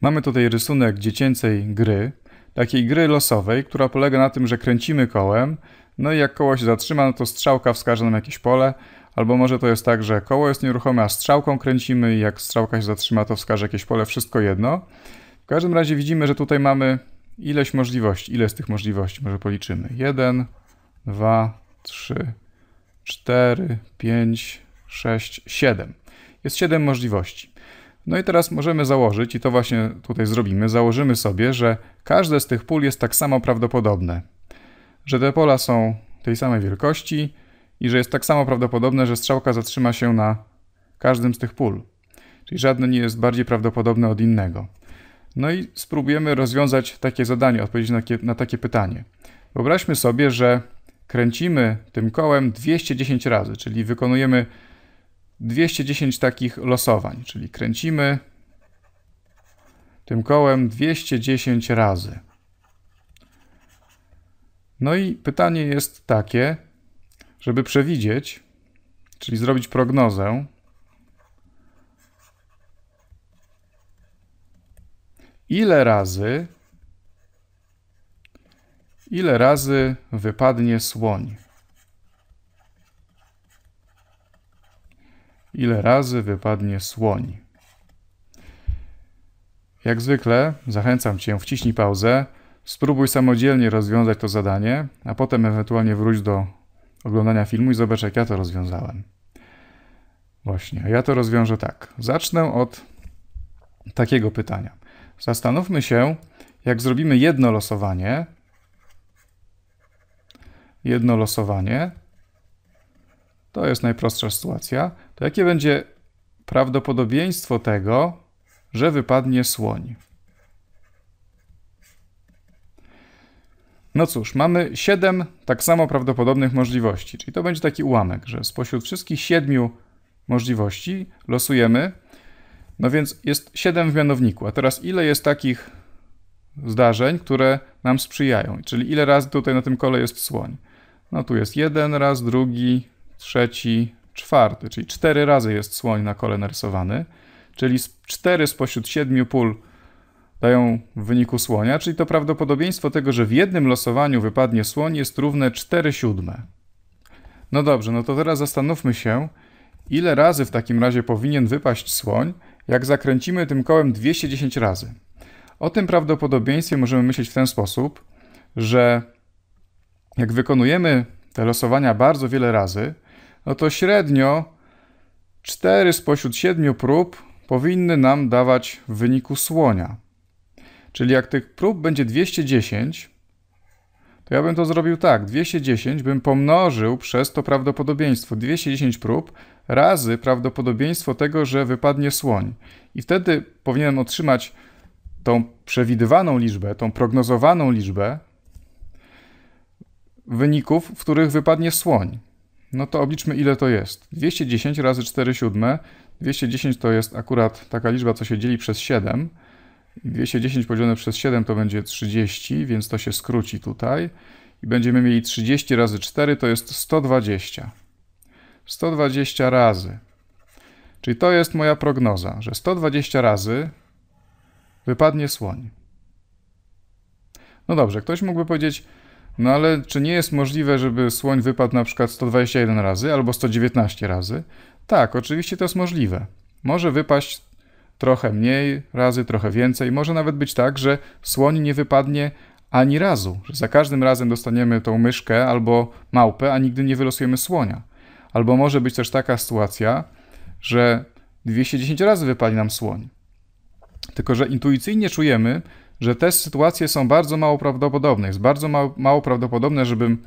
Mamy tutaj rysunek dziecięcej gry, takiej gry losowej, która polega na tym, że kręcimy kołem, no i jak koło się zatrzyma, no to strzałka wskaże nam jakieś pole, albo może to jest tak, że koło jest nieruchome, a strzałką kręcimy i jak strzałka się zatrzyma, to wskaże jakieś pole, wszystko jedno. W każdym razie widzimy, że tutaj mamy ileś możliwości, ile z tych możliwości, może policzymy. 1, 2, 3, 4, 5, 6, 7. Jest 7 możliwości. No i teraz możemy założyć, i to właśnie tutaj zrobimy, założymy sobie, że każde z tych pól jest tak samo prawdopodobne. Że te pola są tej samej wielkości i że jest tak samo prawdopodobne, że strzałka zatrzyma się na każdym z tych pól. Czyli żadne nie jest bardziej prawdopodobne od innego. No i spróbujemy rozwiązać takie zadanie, odpowiedzieć na takie, na takie pytanie. Wyobraźmy sobie, że kręcimy tym kołem 210 razy, czyli wykonujemy 210 takich losowań, czyli kręcimy tym kołem 210 razy. No i pytanie jest takie, żeby przewidzieć, czyli zrobić prognozę, ile razy ile razy wypadnie słoń. ile razy wypadnie słoń. Jak zwykle zachęcam Cię, wciśnij pauzę, spróbuj samodzielnie rozwiązać to zadanie, a potem ewentualnie wróć do oglądania filmu i zobacz, jak ja to rozwiązałem. Właśnie, ja to rozwiążę tak. Zacznę od takiego pytania. Zastanówmy się, jak zrobimy jedno losowanie, jedno losowanie, to jest najprostsza sytuacja, to jakie będzie prawdopodobieństwo tego, że wypadnie słoń? No cóż, mamy 7 tak samo prawdopodobnych możliwości, czyli to będzie taki ułamek, że spośród wszystkich 7 możliwości losujemy, no więc jest 7 w mianowniku, a teraz ile jest takich zdarzeń, które nam sprzyjają, czyli ile razy tutaj na tym kole jest słoń. No tu jest jeden raz, drugi, trzeci, czwarty, czyli cztery razy jest słoń na kole narysowany, czyli cztery spośród siedmiu pól dają w wyniku słonia, czyli to prawdopodobieństwo tego, że w jednym losowaniu wypadnie słoń jest równe 4 siódme. No dobrze, no to teraz zastanówmy się, ile razy w takim razie powinien wypaść słoń, jak zakręcimy tym kołem 210 razy. O tym prawdopodobieństwie możemy myśleć w ten sposób, że jak wykonujemy te losowania bardzo wiele razy, no to średnio 4 spośród 7 prób powinny nam dawać w wyniku słonia. Czyli jak tych prób będzie 210, to ja bym to zrobił tak. 210 bym pomnożył przez to prawdopodobieństwo. 210 prób razy prawdopodobieństwo tego, że wypadnie słoń. I wtedy powinienem otrzymać tą przewidywaną liczbę, tą prognozowaną liczbę wyników, w których wypadnie słoń. No to obliczmy ile to jest. 210 razy 4 siódme. 210 to jest akurat taka liczba, co się dzieli przez 7. 210 podzielone przez 7 to będzie 30, więc to się skróci tutaj. I będziemy mieli 30 razy 4 to jest 120. 120 razy. Czyli to jest moja prognoza, że 120 razy wypadnie słoń. No dobrze, ktoś mógłby powiedzieć, no ale czy nie jest możliwe, żeby słoń wypadł na przykład 121 razy albo 119 razy? Tak, oczywiście to jest możliwe. Może wypaść trochę mniej razy, trochę więcej. Może nawet być tak, że słoń nie wypadnie ani razu, że za każdym razem dostaniemy tą myszkę albo małpę, a nigdy nie wylosujemy słonia. Albo może być też taka sytuacja, że 210 razy wypali nam słoń. Tylko, że intuicyjnie czujemy, że te sytuacje są bardzo mało prawdopodobne. Jest bardzo mało, mało prawdopodobne, żebym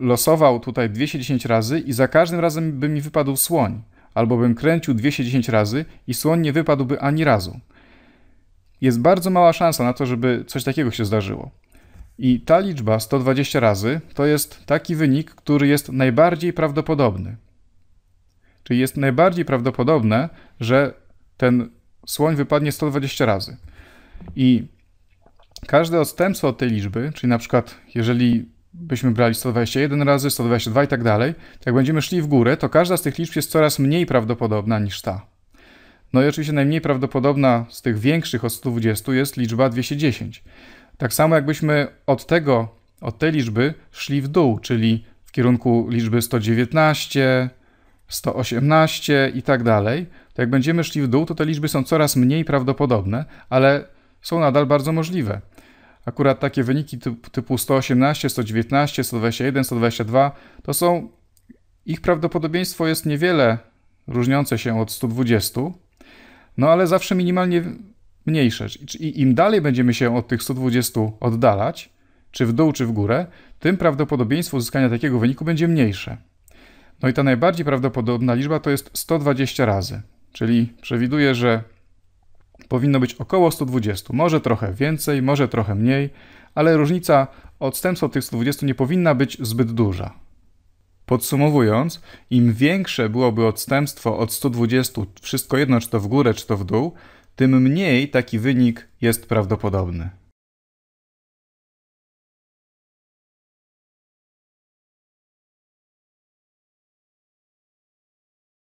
losował tutaj 210 razy i za każdym razem by mi wypadł słoń, albo bym kręcił 210 razy i słoń nie wypadłby ani razu. Jest bardzo mała szansa na to, żeby coś takiego się zdarzyło. I ta liczba 120 razy to jest taki wynik, który jest najbardziej prawdopodobny. Czyli jest najbardziej prawdopodobne, że ten słoń wypadnie 120 razy. I każde odstępstwo od tej liczby, czyli na przykład jeżeli byśmy brali 121 razy, 122 i tak dalej, jak będziemy szli w górę, to każda z tych liczb jest coraz mniej prawdopodobna niż ta. No i oczywiście najmniej prawdopodobna z tych większych od 120 jest liczba 210. Tak samo jakbyśmy od tego, od tej liczby szli w dół, czyli w kierunku liczby 119, 118 i tak dalej, to jak będziemy szli w dół, to te liczby są coraz mniej prawdopodobne, ale są nadal bardzo możliwe. Akurat takie wyniki typu 118, 119, 121, 122 to są ich prawdopodobieństwo jest niewiele różniące się od 120, no ale zawsze minimalnie mniejsze. I im dalej będziemy się od tych 120 oddalać, czy w dół, czy w górę, tym prawdopodobieństwo uzyskania takiego wyniku będzie mniejsze. No i ta najbardziej prawdopodobna liczba to jest 120 razy. Czyli przewiduję, że powinno być około 120, może trochę więcej, może trochę mniej, ale różnica odstępstwa od tych 120 nie powinna być zbyt duża. Podsumowując, im większe byłoby odstępstwo od 120, wszystko jedno czy to w górę, czy to w dół, tym mniej taki wynik jest prawdopodobny.